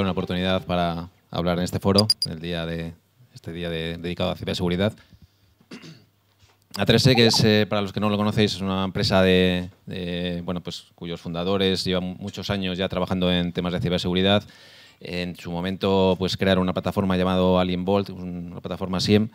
una oportunidad para hablar en este foro, el día de, este día dedicado a ciberseguridad. A3E, que es, eh, para los que no lo conocéis, es una empresa de, bueno, pues, cuyos fundadores llevan muchos años ya trabajando en temas de ciberseguridad. En su momento pues, crearon una plataforma llamada AlienVault una plataforma SIEM,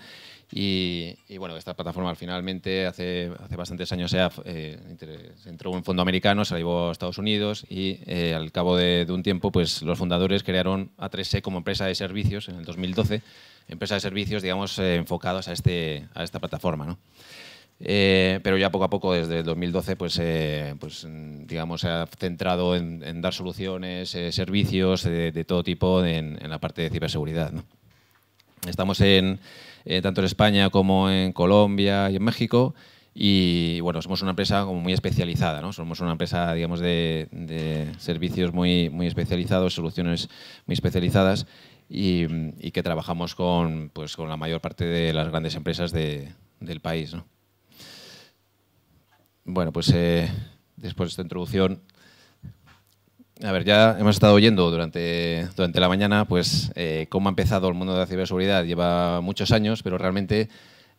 y, bueno, esta plataforma finalmente hace, hace bastantes años eh, se, eh, entró un fondo americano, se la llevó a Estados Unidos y eh, al cabo de, un tiempo pues los fundadores crearon A3C e como empresa de servicios en el 2012, empresa de servicios digamos eh, enfocados a, este, a esta plataforma. ¿no? pero ya poco a poco, desde el 2012, pues, pues digamos, se ha centrado en, dar soluciones, servicios de, todo tipo en, en la parte de ciberseguridad. ¿no? Estamos en, eh, tanto en España como en Colombia y en México. Y bueno, somos una empresa como muy especializada, ¿no? Somos una empresa, digamos, de, servicios muy, muy especializados, soluciones muy especializadas y, que trabajamos pues, con, la mayor parte de las grandes empresas del país, Bueno, pues eh, después de esta introducción, a ver, ya hemos estado oyendo durante, durante la mañana pues eh, cómo ha empezado el mundo de la ciberseguridad. Lleva muchos años, pero realmente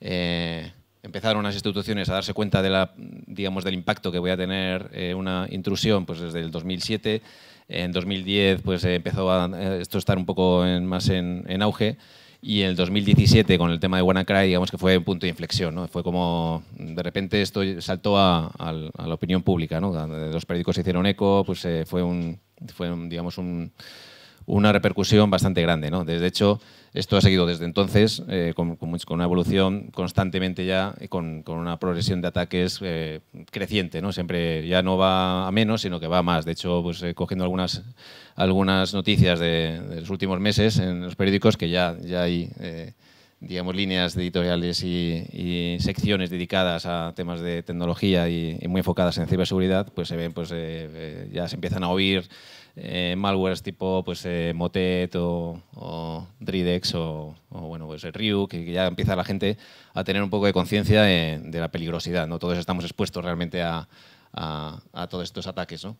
eh, empezaron las instituciones a darse cuenta de la, digamos, del impacto que voy a tener eh, una intrusión pues, desde el 2007. En 2010 pues, empezó a, esto a estar un poco más en, en auge. Y en el 2017, con el tema de WannaCry, digamos que fue un punto de inflexión, ¿no? Fue como, de repente esto saltó a, la opinión pública, ¿no? Los periódicos se hicieron eco, pues eh, fue un, fue un, digamos, un una repercusión bastante grande. ¿no? De hecho, esto ha seguido desde entonces, eh, con, una evolución constantemente ya, con, una progresión de ataques eh, creciente. ¿no? Siempre ya no va a menos, sino que va a más. De hecho, pues, eh, cogiendo algunas, algunas noticias de, los últimos meses en los periódicos, que ya, ya hay digamos, líneas editoriales y, secciones dedicadas a temas de tecnología y, muy enfocadas en ciberseguridad, pues se ven, pues eh, eh, ya se empiezan a oír eh, malwares tipo pues, Motet o, Dridex o, o, bueno, pues Ryu, que ya empieza la gente a tener un poco de conciencia de, la peligrosidad, ¿no? Todos estamos expuestos realmente a, a todos estos ataques, ¿no?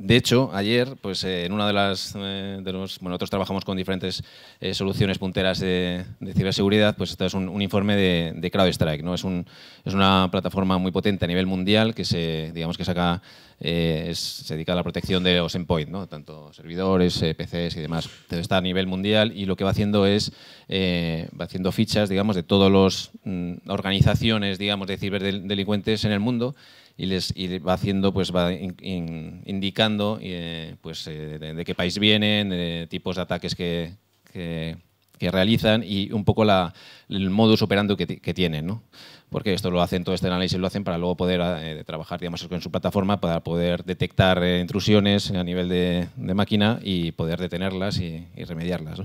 De hecho, ayer, pues eh, en una de las, eh, los, bueno, nosotros trabajamos con diferentes eh, soluciones punteras de, ciberseguridad, pues esto es un, informe de, CrowdStrike, ¿no? Es, una plataforma muy potente a nivel mundial que se, digamos que saca, se dedica a la protección de los endpoints, ¿no? Tanto servidores, PCs y demás. está a nivel mundial y lo que va haciendo es, va haciendo fichas, digamos, de todas las mm, organizaciones, digamos, de ciberdelincuentes en el mundo y les y va haciendo, pues va indicando eh, pues, eh, de, qué país vienen, tipos de ataques que, realizan y un poco el modus operandi que, que tienen. ¿no? Porque esto lo hacen, todo este análisis lo hacen para luego poder eh, trabajar digamos, en su plataforma, para poder detectar intrusiones a nivel de, máquina y poder detenerlas y, remediarlas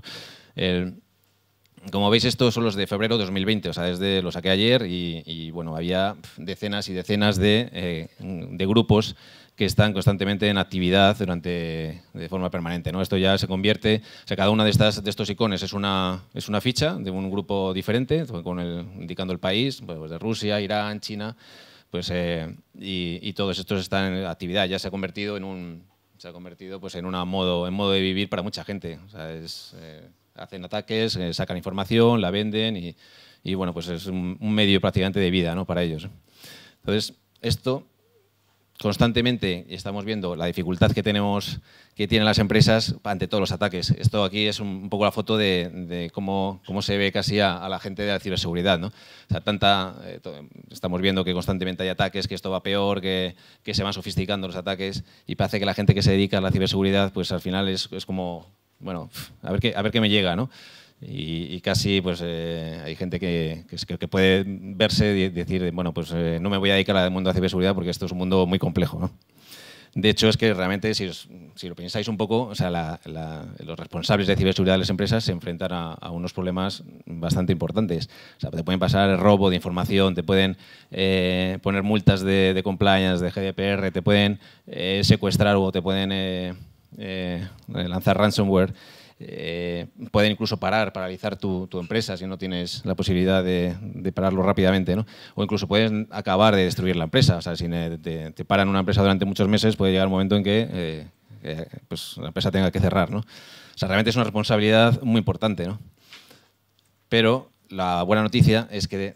como veis, estos son los de febrero de 2020, o sea, desde los saqué ayer y, bueno, había decenas y decenas eh, de, grupos que están constantemente en actividad durante, de forma permanente. ¿no? Esto ya se convierte, o sea, cada una de, estas, de estos icones es una, es una ficha de un grupo diferente, con el, indicando el país, pues, pues de Rusia, Irán, China, pues, eh, y, todos estos están en actividad, ya se ha convertido en un, se ha convertido pues, en, una modo, en modo de vivir para mucha gente. O sea, es, eh, hacen ataques, eh, sacan información, la venden y, y bueno, pues es un, medio prácticamente de vida ¿no? para ellos. Entonces, esto constantemente estamos viendo la dificultad que tenemos, que tienen las empresas ante todos los ataques. Esto aquí es un poco la foto de, cómo, cómo, se ve casi a, la gente de la ciberseguridad. ¿no? tanta, eh, estamos viendo que constantemente hay ataques, que esto va peor, que, se van sofisticando los ataques y parece que la gente que se dedica a la ciberseguridad, pues al final es, es como bueno, a ver qué, a ver qué me llega, ¿no? Y, casi pues eh, hay gente que, que, puede verse y decir, bueno, pues eh, no me voy a dedicar al mundo de ciberseguridad porque esto es un mundo muy complejo, ¿no? De hecho, es que realmente, si, si lo pensáis un poco, o sea, los responsables de ciberseguridad de las empresas se enfrentan a, unos problemas bastante importantes. O sea, te pueden pasar el robo de información, te pueden eh, poner multas de, de, compliance, de GDPR, te pueden secuestrar o te pueden eh, lanzar ransomware. Eh, pueden incluso parar, paralizar tu, empresa si no tienes la posibilidad de, pararlo rápidamente, O incluso pueden acabar de destruir la empresa. O sea, si te, paran una empresa durante muchos meses, puede llegar un momento en que, eh, pues, la empresa tenga que cerrar, ¿no? O sea, realmente es una responsabilidad muy importante, Pero la buena noticia es que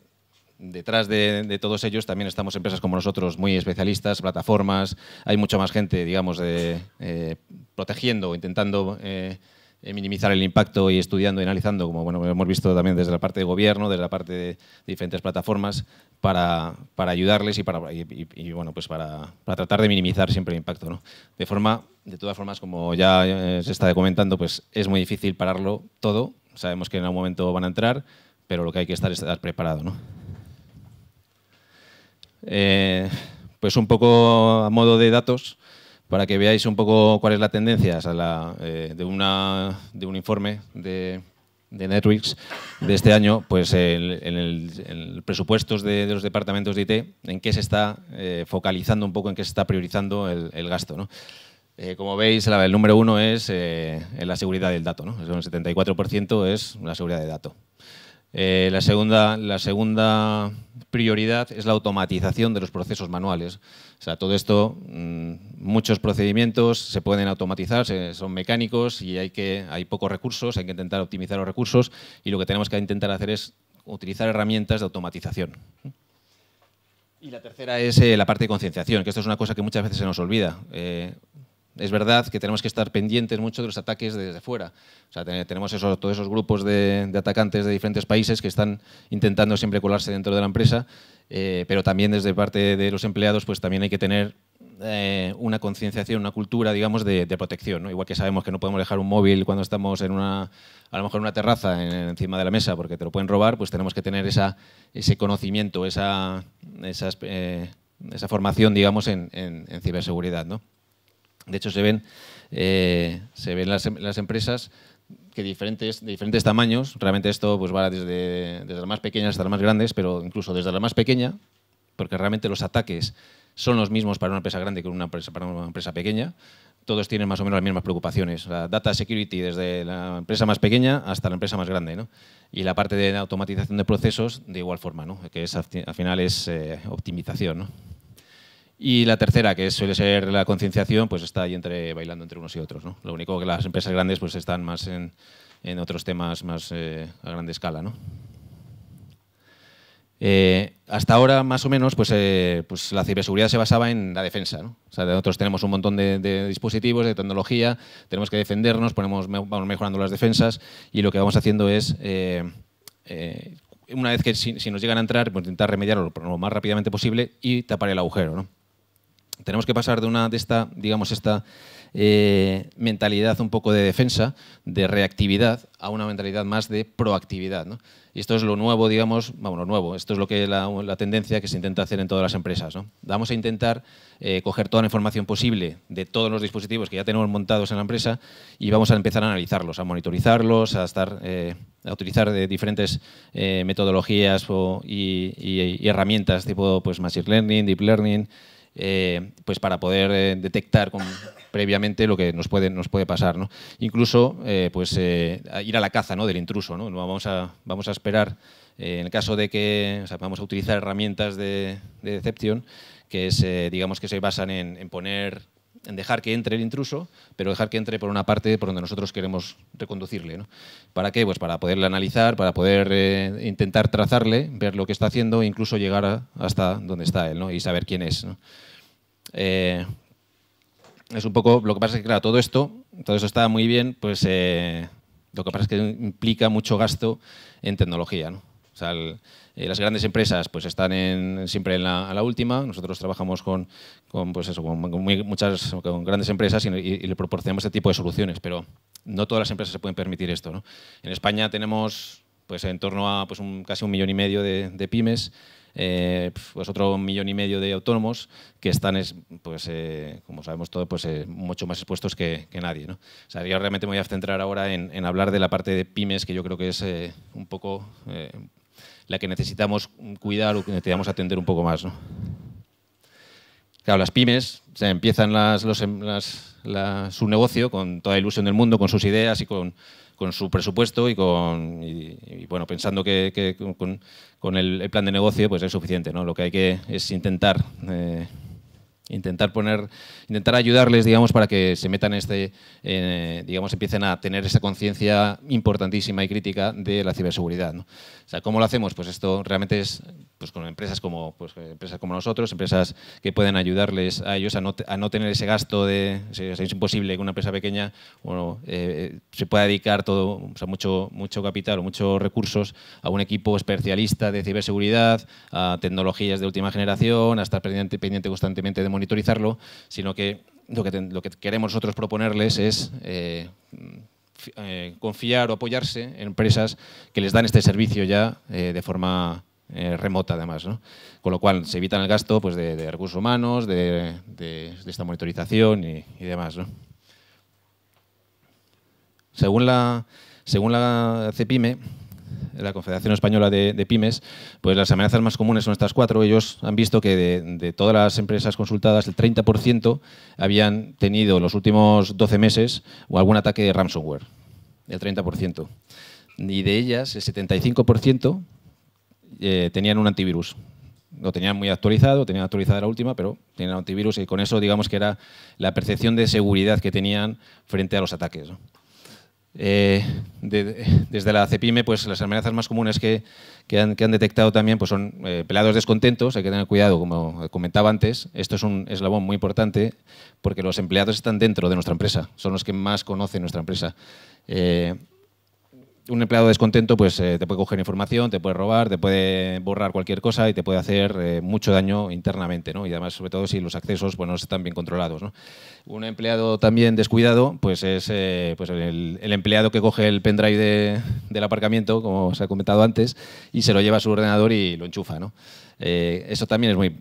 detrás de, todos ellos también estamos empresas como nosotros, muy especialistas, plataformas, hay mucha más gente, digamos, de, eh, protegiendo, intentando eh, minimizar el impacto y estudiando y analizando, como bueno, hemos visto también desde la parte de gobierno, desde la parte de, diferentes plataformas, para, ayudarles y para, y, bueno, pues para, tratar de minimizar siempre el impacto. ¿no? De forma, de todas formas, como ya eh, se está comentando, pues es muy difícil pararlo todo, sabemos que en algún momento van a entrar, pero lo que hay que estar es estar preparado. ¿no? Eh, pues un poco a modo de datos, para que veáis un poco cuál es la tendencia eh, de, una, de un informe de, de Netflix de este año, pues en el, presupuestos de, los departamentos de IT, en qué se está eh, focalizando un poco, en qué se está priorizando el, gasto. como veis, el número uno es en la seguridad del dato, ¿no? el 74% es la seguridad de dato. Eh, la, segunda, la segunda prioridad es la automatización de los procesos manuales. sea, todo esto, mm, muchos procedimientos se pueden automatizar, son mecánicos y hay, que, hay pocos recursos, hay que intentar optimizar los recursos y lo que tenemos que intentar hacer es utilizar herramientas de automatización. Y la tercera es eh, la parte de concienciación, que esto es una cosa que muchas veces se nos olvida. Eh, es verdad que tenemos que estar pendientes mucho de los ataques desde fuera. tenemos todos esos grupos de, atacantes de diferentes países que están intentando siempre colarse dentro de la empresa, eh, pero también desde parte de los empleados, pues también hay que tener eh, una concienciación, una cultura, digamos, de, protección. Igual que sabemos que no podemos dejar un móvil cuando estamos en una, a lo mejor en una terraza en, encima de la mesa porque te lo pueden robar, pues tenemos que tener ese conocimiento, esa, eh, esa formación, digamos, en, en ciberseguridad, ¿no? De hecho, se ven, eh, se ven em, las, empresas que diferentes, de diferentes tamaños, realmente esto pues, va desde, desde las más pequeñas hasta las más grandes, pero incluso desde la más pequeña, porque realmente los ataques son los mismos para una empresa grande que una empresa, para una empresa pequeña, todos tienen más o menos las mismas preocupaciones. La data security desde la empresa más pequeña hasta la empresa más grande. ¿no? Y la parte de automatización de procesos de igual forma, ¿no? que es, al final es eh, optimización. ¿no? Y la tercera, que suele ser la concienciación, pues está ahí entre, bailando entre unos y otros. ¿no? Lo único que las empresas grandes pues están más en, otros temas más eh, a grande escala. ¿no? Eh, hasta ahora, más o menos, pues, eh, pues, la ciberseguridad se basaba en la defensa. ¿no? O sea, nosotros tenemos un montón de, dispositivos, de tecnología, tenemos que defendernos, ponemos, vamos mejorando las defensas y lo que vamos haciendo es, una vez que si, nos llegan a entrar, pues, intentar remediarlo lo más rápidamente posible y tapar el agujero. ¿no? tenemos que pasar de una de esta, digamos, esta eh, mentalidad un poco de defensa, de reactividad, a una mentalidad más de proactividad. Y esto es lo nuevo, digamos, bueno, lo nuevo, esto es lo que la, tendencia que se intenta hacer en todas las empresas. Vamos a intentar eh, coger toda la información posible de todos los dispositivos que ya tenemos montados en la empresa y vamos a empezar a analizarlos, a monitorizarlos, a, estar, eh, a utilizar de diferentes metodologías y, herramientas tipo pues, Machine Learning, Deep Learning, eh, pues para poder eh, detectar previamente lo que nos puede, nos puede pasar. Incluso eh, pues, ir a la caza ¿no? del intruso. ¿no? Vamos, a, vamos a esperar, en el caso de que vamos a utilizar herramientas de, decepción, que digamos que se basan en poner en dejar que entre el intruso, pero dejar que entre por una parte por donde nosotros queremos reconducirle. ¿no? ¿Para qué? Pues para poderle analizar, para poder eh, intentar trazarle, ver lo que está haciendo e incluso llegar hasta donde está él ¿no? y saber quién es. Eh, es un poco, lo que pasa es que claro, todo esto, todo eso está muy bien, pues eh, lo que pasa es que implica mucho gasto en tecnología. ¿no? Eh, las grandes empresas pues están siempre en la, a la última. Nosotros trabajamos con, pues, muchas grandes empresas y, le proporcionamos este tipo de soluciones, pero no todas las empresas se pueden permitir esto. En España tenemos pues, en torno a pues, casi un millón y medio de, pymes. Eh, pues otro millón y medio de autónomos que están, eh, como sabemos todos, mucho más expuestos que, nadie. ¿no? yo realmente me voy a centrar ahora en, en, hablar de la parte de pymes, que yo creo que es un poco la que necesitamos cuidar o que necesitamos atender un poco más. Claro, las pymes empiezan em, su negocio con toda ilusión del mundo, con sus ideas y con, su presupuesto y, con, bueno, pensando que, con, el, plan de negocio pues es suficiente. ¿no? Lo que hay que es intentar... Eh, intentar poner, intentar ayudarles, digamos, para que se metan este, eh, digamos, empiecen a tener esa conciencia importantísima y crítica de la ciberseguridad. ¿no? O sea, ¿cómo lo hacemos? Pues esto realmente es pues, con empresas como, pues, empresas como nosotros, empresas que pueden ayudarles a ellos a no, a no tener ese gasto de, si es imposible que una empresa pequeña bueno, eh, eh, se pueda dedicar todo, o sea, mucho, mucho capital o muchos recursos a un equipo especialista de ciberseguridad, a tecnologías de última generación, a estar pendiente, pendiente constantemente de monitorizarlo, sino que lo que, queremos nosotros proponerles es eh, eh, confiar o apoyarse en empresas que les dan este servicio ya eh, de forma remota además. Con lo cual se evitan el gasto pues, de, recursos humanos, de, esta monitorización y, demás. Según la, según la CEPIME, la Confederación Española de, Pymes, pues las amenazas más comunes son estas cuatro. Ellos han visto que de, todas las empresas consultadas, el 30% habían tenido los últimos 12 meses o algún ataque de ransomware, el 30%. Y de ellas, el 75% eh, tenían un antivirus. Lo tenían muy actualizado, tenían actualizada la última, pero tenían antivirus y con eso digamos que era la percepción de seguridad que tenían frente a los ataques. Eh, desde la CEPIME, pues las amenazas más comunes que, han, detectado también pues, son empleados eh, pelados descontentos, hay que tener cuidado, como comentaba antes, esto es un eslabón muy importante porque los empleados están dentro de nuestra empresa, son los que más conocen nuestra empresa. Eh, un empleado descontento pues eh, te puede coger información, te puede robar, te puede borrar cualquier cosa y te puede hacer eh, mucho daño internamente, ¿no? Y además, sobre todo si los accesos no están bien controlados, Un empleado también descuidado, pues es eh, pues el, empleado que coge el pendrive del aparcamiento, como se ha comentado antes, y se lo lleva a su ordenador y lo enchufa, ¿no? eso también es muy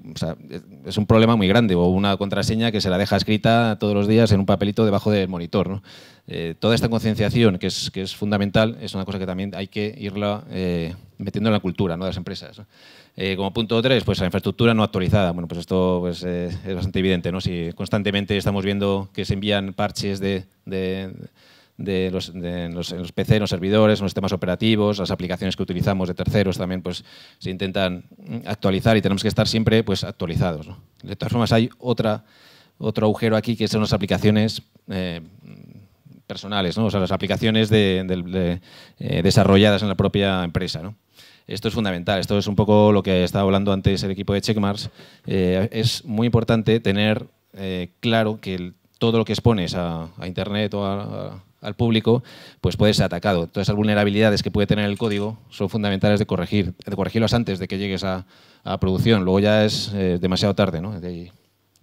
es un problema muy grande o una contraseña que se la deja escrita todos los días en un papelito debajo del monitor ¿no? Eh, toda esta concienciación, que es, fundamental, es una cosa que también hay que irla eh, metiendo en la cultura de las empresas. Eh, como punto 3, pues la infraestructura no actualizada. Bueno, pues esto pues, es bastante evidente, ¿no? Si constantemente estamos viendo que se envían parches de, los, de los, los, PC, los servidores, los sistemas operativos, las aplicaciones que utilizamos de terceros también pues, se intentan actualizar y tenemos que estar siempre pues, actualizados. De todas formas, hay otra, otro agujero aquí que son las aplicaciones personales, ¿no? o sea, las aplicaciones de, eh, desarrolladas en la propia empresa. Esto es fundamental, esto es un poco lo que estaba hablando antes el equipo de Checkmars. Eh, es muy importante tener eh, claro que todo lo que expones a, Internet o al público pues puede ser atacado. Todas esas vulnerabilidades que puede tener el código son fundamentales de corregir, de corregirlas antes de que llegues a, producción. Luego ya es demasiado tarde.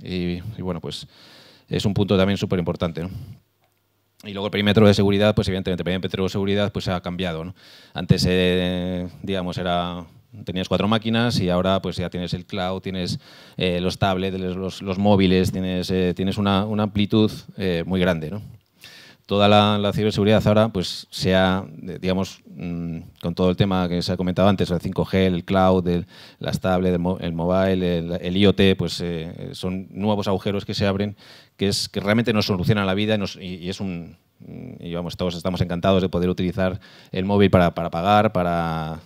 Y, bueno, pues es un punto también súper importante. Y luego el perímetro de seguridad, pues evidentemente el perímetro de seguridad pues ha cambiado. Antes, eh, digamos, era tenías cuatro máquinas y ahora pues ya tienes el cloud, tienes eh, los tablets, los, móviles, tienes, eh, tienes una, una amplitud muy grande. ¿no? toda la, ciberseguridad ahora pues sea, digamos, mm, con todo el tema que se ha comentado antes, el 5G, el cloud, el, las tablets, el, mobile, el, IoT, pues eh, son nuevos agujeros que se abren que, es, que realmente nos solucionan la vida y, es un... Y vamos, todos estamos encantados de poder utilizar el móvil para, pagar, para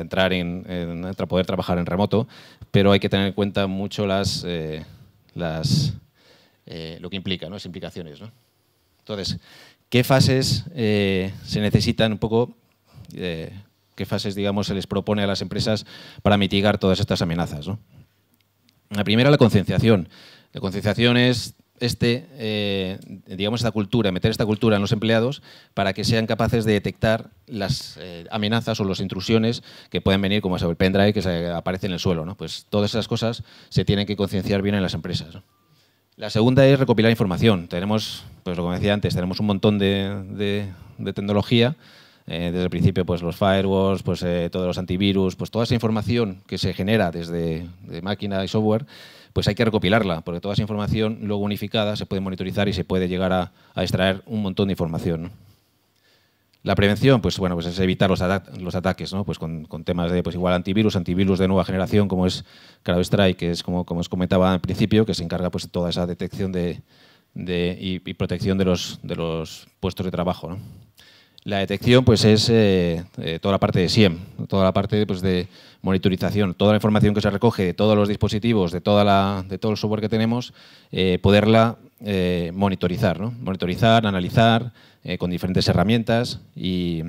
entrar en, poder trabajar en remoto, pero hay que tener en cuenta mucho las, eh, las eh, lo que implica, ¿no? las implicaciones. ¿no? Entonces, ¿qué fases eh, se necesitan un poco? Eh, ¿Qué fases, digamos, se les propone a las empresas para mitigar todas estas amenazas? La primera, la concienciación. La concienciación es este, eh, digamos, esta cultura, meter esta cultura en los empleados para que sean capaces de detectar las amenazas o las intrusiones que pueden venir, como el pendrive que se aparece en el suelo. ¿no? Pues todas esas cosas se tienen que concienciar bien en las empresas. La segunda es recopilar información. Tenemos, pues lo como decía antes, tenemos un montón de, tecnología. Eh, desde el principio, pues los firewalls, pues eh, todos los antivirus, pues toda esa información que se genera desde de máquina y software, pues hay que recopilarla, porque toda esa información luego unificada se puede monitorizar y se puede llegar a, extraer un montón de información. La prevención, pues bueno, pues es evitar los, ataques, Pues con, temas de pues igual antivirus, antivirus de nueva generación, como es CrowdStrike, que es como, como os comentaba al principio, que se encarga pues de toda esa detección de, y, protección de los, de los puestos de trabajo. La detección pues, es eh, eh, toda la parte de SIEM, toda la parte pues, de monitorización, toda la información que se recoge de todos los dispositivos, de, toda la, de todo el software que tenemos, eh, poderla monitorizar, ¿no? monitorizar, analizar con diferentes herramientas y,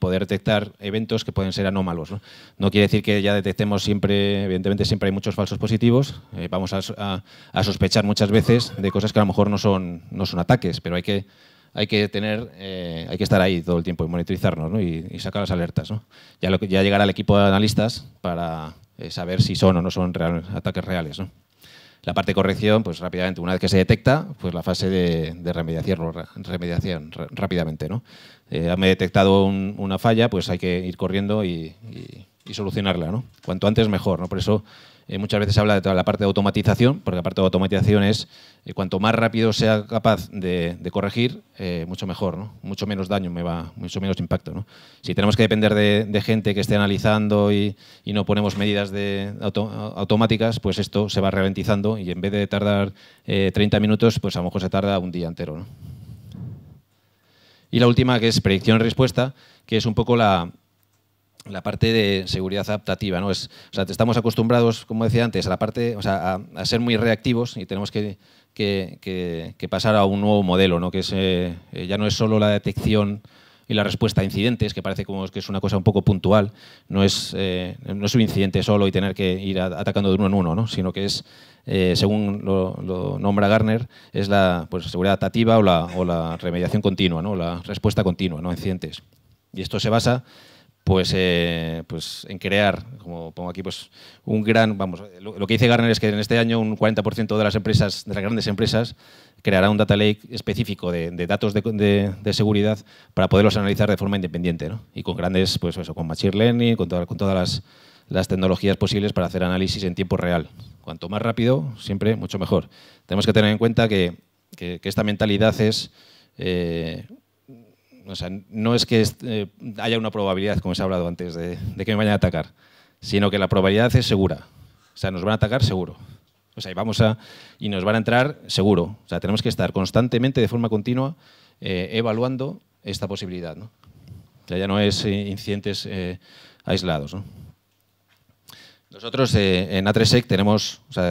poder detectar eventos que pueden ser anómalos. ¿no? quiere decir que ya detectemos siempre, evidentemente siempre hay muchos falsos positivos, vamos a, a, sospechar muchas veces de cosas que a lo mejor no son, no son ataques, pero hay que hay que tener, eh, hay que estar ahí todo el tiempo y monitorizarnos ¿no? y, sacar las alertas. ¿no? Ya, lo, ya llegará el equipo de analistas para eh, saber si son o no son ataques reales. ¿no? La parte de corrección, pues rápidamente, una vez que se detecta, pues la fase de, remediación, remediación rápidamente. ¿no? Eh, me detectado una falla, pues hay que ir corriendo y, y solucionarla. ¿no? Cuanto antes mejor, ¿no? por eso eh, muchas veces se habla de toda la parte de automatización, porque la parte de automatización es eh, cuanto más rápido sea capaz de, corregir, eh, mucho mejor, ¿no? mucho menos daño me va, mucho menos impacto. Si tenemos que depender de, gente que esté analizando y, no ponemos medidas de automáticas, pues esto se va ralentizando y en vez de tardar 30 minutos, pues a lo mejor se tarda un día entero. Y la última, que es predicción respuesta, que es un poco la, la parte de seguridad adaptativa, ¿no? Es, estamos acostumbrados, como decía antes, a la parte, a, ser muy reactivos y tenemos que, pasar a un nuevo modelo, ¿no? Que eh, eh, ya no es solo la detección y la respuesta a incidentes, que parece como que es una cosa un poco puntual, no es, eh, no es un incidente solo y tener que ir atacando de uno en uno, ¿no? sino que es, según lo, nombra Garner, es la pues, seguridad adaptativa o la, o la remediación continua, ¿no? la respuesta continua ¿no? a incidentes. Y esto se basa pues, eh, pues en crear, como pongo aquí, pues un gran, vamos, lo, que dice Garner es que en este año un 40% de las empresas, de las grandes empresas, creará un data lake específico de, datos de, seguridad para poderlos analizar de forma independiente, Y con grandes, pues eso, con machine learning, con, todas las, tecnologías posibles para hacer análisis en tiempo real. Cuanto más rápido, siempre mucho mejor. Tenemos que tener en cuenta que, esta mentalidad es eh, o sea, no es que eh, haya una probabilidad, como se ha hablado antes, de, que me vayan a atacar, sino que la probabilidad es segura. O sea, nos van a atacar seguro. O sea, y, vamos a, y nos van a entrar seguro. O sea, tenemos que estar constantemente, de forma continua, eh, evaluando esta posibilidad. ya no es eh, incidentes aislados. Nosotros en a 3 e tenemos, o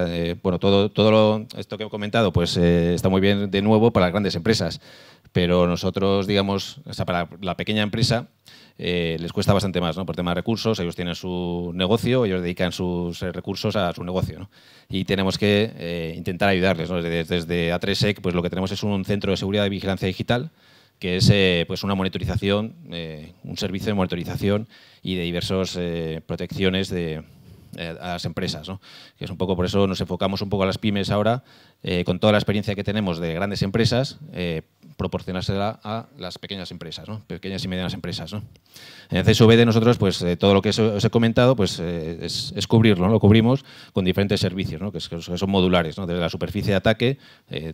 bueno, todo, todo esto que he comentado, pues está muy bien de nuevo para las grandes empresas, pero nosotros, digamos, para la pequeña empresa eh, les cuesta bastante más, ¿no? Por tema de recursos, ellos tienen su negocio, ellos dedican sus eh, recursos a su negocio, ¿no? Y tenemos que eh, intentar ayudarles, Desde, A3SEC, pues lo que tenemos es un centro de seguridad y vigilancia digital, que es pues una monitorización, un servicio de monitorización y de diversas protecciones de, a las empresas, ¿no? que es un poco por eso nos enfocamos un poco a las pymes ahora eh, con toda la experiencia que tenemos de grandes empresas, eh, proporcionársela a las pequeñas empresas, ¿no? pequeñas y medianas empresas. ¿no? En CSV de nosotros, pues eh, todo lo que os he comentado, pues es, cubrirlo, lo cubrimos con diferentes servicios, que, son modulares, ¿no? desde la superficie de ataque,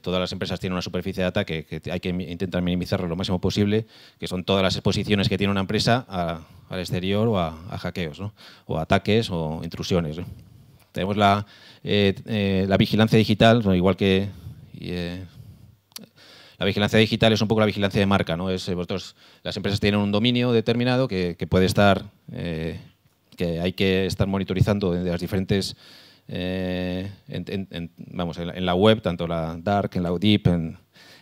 todas las empresas tienen una superficie de ataque que hay que intentar minimizarlo lo máximo posible, que son todas las exposiciones que tiene una empresa al exterior o a, hackeos, o ataques o intrusiones. Tenemos la, eh, eh, la vigilancia digital, igual que eh, la vigilancia digital es un poco la vigilancia de marca, ¿no? Es, vosotros, las empresas tienen un dominio determinado que, que puede estar, que hay que estar monitorizando desde las diferentes, en, vamos, en, la web, tanto la dark, en la deep, en,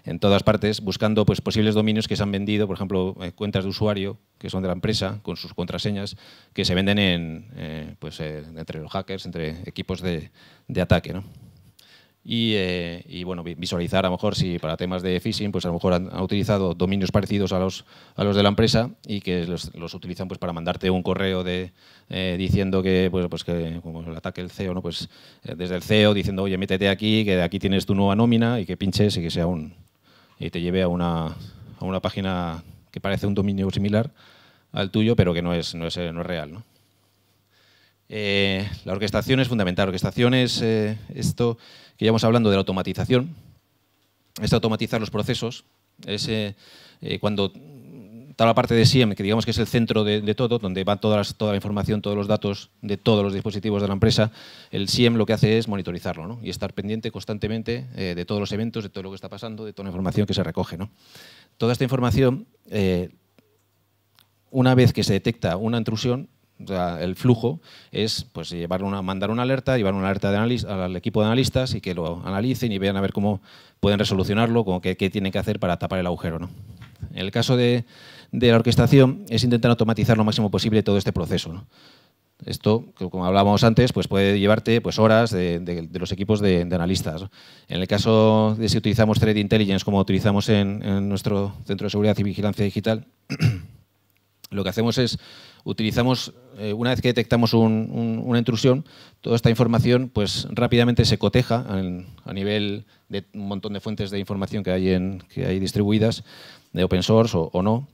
en todas partes buscando pues, posibles dominios que se han vendido, por ejemplo, eh, cuentas de usuario que son de la empresa con sus contraseñas que se venden en, eh, pues, eh, entre los hackers, entre equipos de, ataque. Y, bueno, visualizar a lo mejor si para temas de phishing, pues a lo mejor han, utilizado dominios parecidos a los, a los de la empresa y que los, utilizan pues para mandarte un correo de, diciendo que, pues, pues que, como el ataque del CEO, ¿no? pues desde el CEO diciendo, oye, métete aquí, que aquí tienes tu nueva nómina y que pinches y que sea un, y te lleve a una, página que parece un dominio similar al tuyo, pero que no es, no es, no es real. Eh, la orquestación es fundamental. La orquestación es eh, esto que llevamos hablando de la automatización. Es automatizar los procesos. Es eh, cuando toda la parte de SIEM, que digamos que es el centro de, todo, donde va toda, la información, todos los datos de todos los dispositivos de la empresa, el SIEM lo que hace es monitorizarlo y estar pendiente constantemente eh, de todos los eventos, de todo lo que está pasando, de toda la información que se recoge. ¿no? Toda esta información, eh, una vez que se detecta una intrusión, el flujo es pues, mandar una alerta, llevar una alerta al equipo de analistas y que lo analicen y vean a ver cómo pueden resolucionarlo, qué, tienen que hacer para tapar el agujero. ¿no? En el caso de, la orquestación es intentar automatizar lo máximo posible todo este proceso. Esto, como hablábamos antes, pues puede llevarte pues, horas de, los equipos de, analistas. En el caso de si utilizamos Threat Intelligence como utilizamos en, en nuestro Centro de Seguridad y Vigilancia Digital, lo que hacemos es utilizamos, eh, una vez que detectamos una intrusión, toda esta información pues, rápidamente se coteja a nivel de un montón de fuentes de información que hay, en, que hay distribuidas, de open source o no,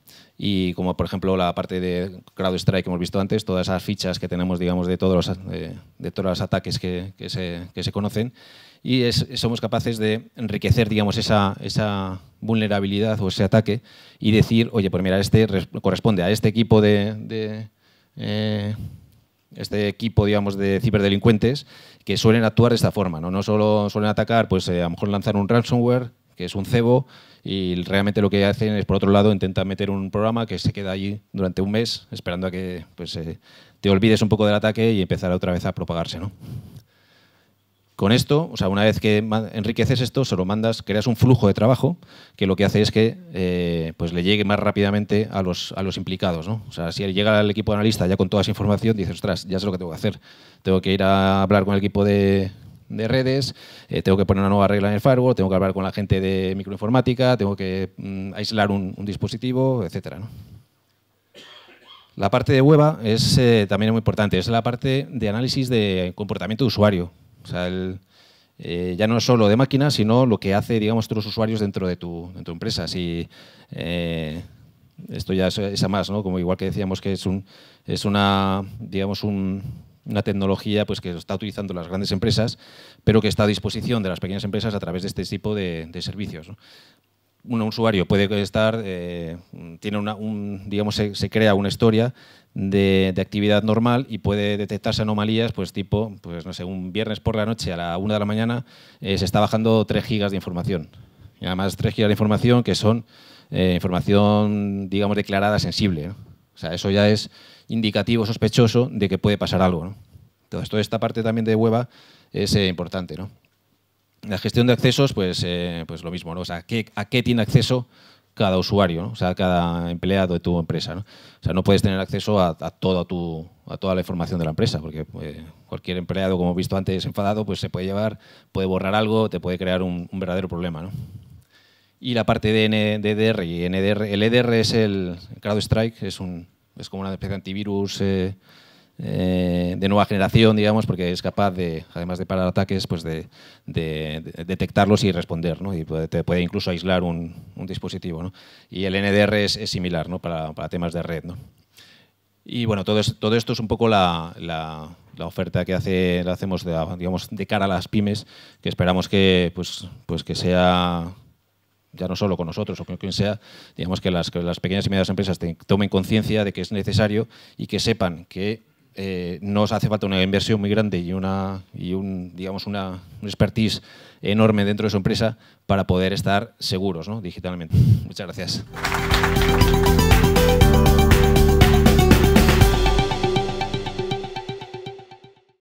y como por ejemplo la parte de CrowdStrike que hemos visto antes, todas esas fichas que tenemos digamos, de, todos los, de, todos los ataques que, se, conocen y somos capaces de enriquecer digamos, esa, vulnerabilidad o ese ataque y decir, oye, pues mira, este corresponde a este equipo de... Eh, este equipo, digamos, de ciberdelincuentes que suelen actuar de esta forma, ¿no? No solo suelen atacar, pues eh, a lo mejor lanzar un ransomware, que es un cebo y realmente lo que hacen es, por otro lado, intentan meter un programa que se queda allí durante un mes esperando a que pues, eh, te olvides un poco del ataque y empezar otra vez a propagarse. ¿no? Con esto, o sea, una vez que enriqueces esto, se lo mandas, creas un flujo de trabajo que lo que hace es que eh, pues le llegue más rápidamente a los, a los implicados. ¿no? O sea, si llega al equipo analista ya con toda esa información, dices, ostras, ya sé lo que tengo que hacer. Tengo que ir a hablar con el equipo de de redes, eh, tengo que poner una nueva regla en el firewall, tengo que hablar con la gente de microinformática, tengo que mm, aislar un, dispositivo, etc. La parte de web es eh, también muy importante, es la parte de análisis de comportamiento de usuario. Eh, ya no es solo de máquinas sino lo que hace, digamos, los usuarios dentro de tu, de empresa. esto ya es, a más, ¿no? Como igual que decíamos que es un es una digamos un, una tecnología pues, que está utilizando las grandes empresas, pero que está a disposición de las pequeñas empresas a través de este tipo de, servicios. un usuario puede estar, eh, tiene un, digamos, se, crea una historia de, actividad normal y puede detectarse anomalías, pues tipo, pues no sé, un viernes por la noche a la una de la mañana eh, se está bajando 3 gigas de información. Y además 3 gigas de información que son eh, información, digamos, declarada sensible sea, eso ya es indicativo, sospechoso de que puede pasar algo. ¿no? Entonces, toda esta parte también de hueva es eh, importante. ¿no? La gestión de accesos, pues, eh, pues lo mismo, O sea, ¿a qué tiene acceso cada usuario, o sea, cada empleado de tu empresa. ¿no? O sea, no puedes tener acceso a, toda a toda la información de la empresa, porque eh, cualquier empleado, como he visto antes, enfadado, pues se puede llevar, puede borrar algo, te puede crear un, un verdadero problema. ¿no? Y la parte de NDR y NDR, el EDR es el CrowdStrike, es, un, es como una especie de antivirus eh, eh, de nueva generación, digamos, porque es capaz de, además de parar ataques, pues de, detectarlos y responder, ¿no? Y puede, puede incluso aislar un, dispositivo, ¿no? Y el NDR es, similar, ¿no? Para, temas de red, ¿no? Y bueno, todo, todo esto es un poco la, oferta que hace, hacemos de, digamos, de cara a las pymes, que esperamos que, pues, pues que sea ya no solo con nosotros o con quien sea, digamos que las, pequeñas y medianas empresas tomen conciencia de que es necesario y que sepan que eh, nos hace falta una inversión muy grande y, una, y un, digamos una, expertise enorme dentro de su empresa para poder estar seguros ¿no? digitalmente. Muchas gracias.